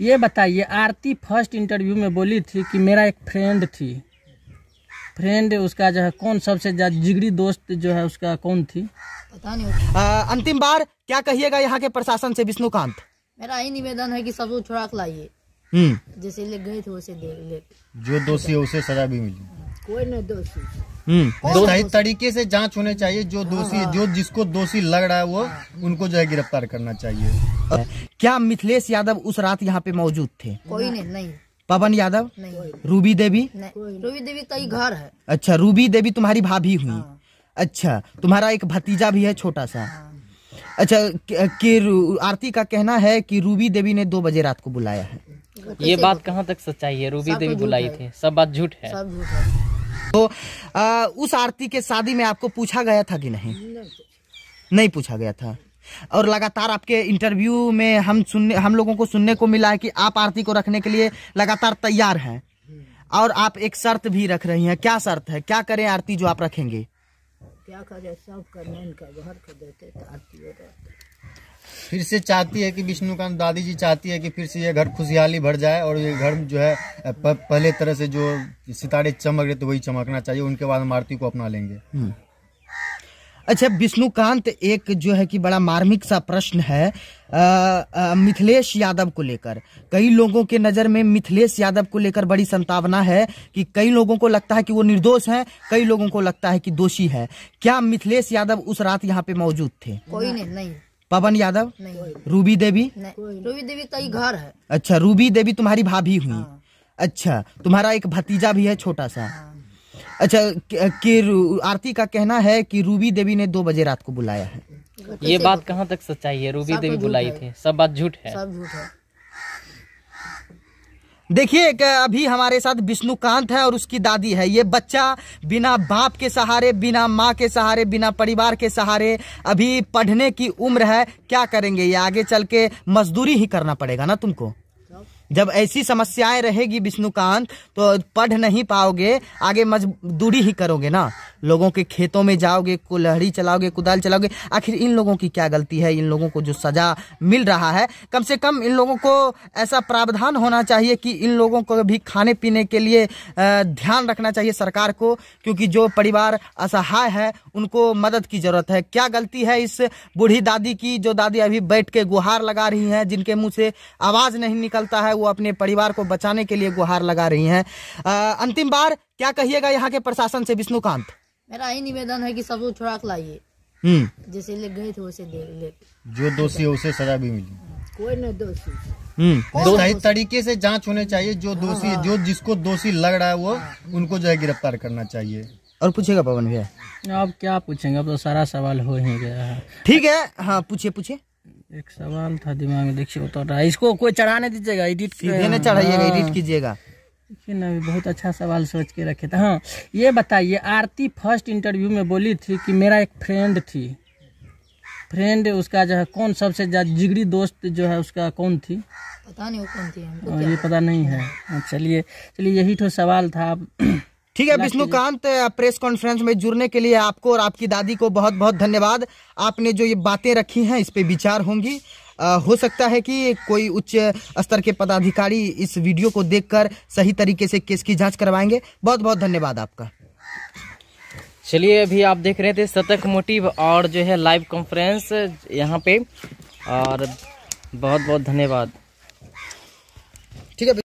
ये बताइए आरती first interview में बोली थी कि मेरा एक फ्रेंड थी फ्रेंड उसका जो है कौन सबसे ज़्यादा जिगरी दोस्त जो है उसका कौन थी पता नहीं अंतिम बार क्या कहिएगा यहाँ के प्रशासन से विष्णुकांत मेरा यही निवेदन है कि सब लोग छोड़ा लाइए हम्म। जैसे ले गए थे वैसे देख ले जो दोषी है उसे सजा भी मिली कोई ना दोषी सही हम्म। तरीके से जांच होने चाहिए जो हाँ, दोषी हाँ। जो जिसको दोषी लग रहा है वो उनको जो है गिरफ्तार करना चाहिए क्या मिथिलेश यादव उस रात यहाँ पे मौजूद थे कोई नहीं नहीं पवन यादव नहीं रूबी देवी रूबी देवी का ही घर है अच्छा रूबी देवी तुम्हारी भाभी हुई हाँ। अच्छा तुम्हारा एक भतीजा भी है छोटा सा अच्छा आरती का कहना है की रूबी देवी ने दो बजे रात को बुलाया है ये बात कहाँ तक सच्चाई है रूबी देवी बुलाई थी सब बात झूठ है तो आ, उस आरती के शादी में आपको पूछा गया था कि नहीं नहीं पूछा गया था और लगातार आपके इंटरव्यू में हम सुनने हम लोगों को सुनने को मिला है कि आप आरती को रखने के लिए लगातार तैयार हैं और आप एक शर्त भी रख रही हैं क्या शर्त है क्या करें आरती जो आप रखेंगे क्या करें सब करना इनका घर को देते आरती फिर से चाहती है कि विष्णुकांत दादी जी चाहती है कि फिर से ये घर खुशहाली भर जाए और ये घर जो है पहले तरह से जो सितारे चमक रहे थे वही चमकना चाहिए उनके बाद हम आरती को अपना लेंगे हम्म। अच्छा विष्णुकांत एक जो है कि बड़ा मार्मिक सा प्रश्न है मिथिलेश यादव को लेकर कई लोगों के नज़र में मिथिलेश यादव को लेकर बड़ी संतावना है कि कई लोगों को लगता है कि वो निर्दोष है कई लोगों को लगता है कि दोषी है क्या मिथिलेश यादव उस रात यहाँ पे मौजूद थे कोई नहीं, नहीं। पवन यादव रूबी देवी रूबी देवी ही घर है अच्छा रूबी देवी तुम्हारी भाभी हुई हाँ। अच्छा तुम्हारा एक भतीजा भी है छोटा सा हाँ। अच्छा कि आरती का कहना है कि रूबी देवी ने दो बजे रात को बुलाया है ये बात कहाँ तक सच्चाई है रूबी देवी बुलाई थी सब बात झूठ है सब झूठ है देखिए अभी हमारे साथ विष्णुकांत है और उसकी दादी है ये बच्चा बिना बाप के सहारे बिना माँ के सहारे बिना परिवार के सहारे अभी पढ़ने की उम्र है क्या करेंगे ये आगे चल के मजदूरी ही करना पड़ेगा ना तुमको जब ऐसी समस्याएं रहेगी विष्णुकांत तो पढ़ नहीं पाओगे आगे मजदूरी ही करोगे ना लोगों के खेतों में जाओगे कुल्हड़ी चलाओगे कुदाल चलाओगे आखिर इन लोगों की क्या गलती है इन लोगों को जो सजा मिल रहा है कम से कम इन लोगों को ऐसा प्रावधान होना चाहिए कि इन लोगों को भी खाने पीने के लिए ध्यान रखना चाहिए सरकार को क्योंकि जो परिवार असहाय है उनको मदद की ज़रूरत है क्या गलती है इस बूढ़ी दादी की जो दादी अभी बैठ के गुहार लगा रही हैं जिनके मुँह से आवाज़ नहीं निकलता है वो अपने परिवार को बचाने के लिए गुहार लगा रही हैं अंतिम बार क्या कहिएगा यहाँ के प्रशासन से विष्णुकांत मेरा यही निवेदन है कि सब लोग छोड़ा लाइए हम्म। जैसे ले गए थे वैसे ले जो दोषी है उसे सजा भी मिली कोई नहीं दोषी हम्म। सही तरीके से जांच होने चाहिए जो दोषी जो हाँ। जिसको दोषी लग रहा है वो उनको जो है गिरफ्तार करना चाहिए और पूछेगा पवन भैया अब क्या पूछेंगे अब तो सारा सवाल हो ही गया है ठीक है हाँ पूछिए पूछिए एक सवाल था दिमाग में देखिए उतर तो रहा है इसको कोई चढ़ाने दीजिएगा एडिट नहीं चढ़ाइएगा एडिट हाँ। कीजिएगा लेकिन अभी बहुत अच्छा सवाल सोच के रखे थे हाँ ये बताइए आरती फर्स्ट इंटरव्यू में बोली थी कि मेरा एक फ्रेंड थी फ्रेंड उसका जो है कौन सबसे ज़्यादा जिगरी दोस्त जो है उसका कौन थी पता नहीं वो कौन थी ये पता नहीं है हाँ, चलिए चलिए यही तो सवाल था ठीक है विष्णुकांत प्रेस कॉन्फ्रेंस में जुड़ने के लिए आपको और आपकी दादी को बहुत बहुत धन्यवाद आपने जो ये बातें रखी हैं इस पे विचार होंगी आ, हो सकता है कि कोई उच्च स्तर के पदाधिकारी इस वीडियो को देखकर सही तरीके से केस की जांच करवाएंगे बहुत बहुत धन्यवाद आपका चलिए अभी आप देख रहे थे सतर्क मोटिव और जो है लाइव कॉन्फ्रेंस यहाँ पे और बहुत बहुत धन्यवाद ठीक है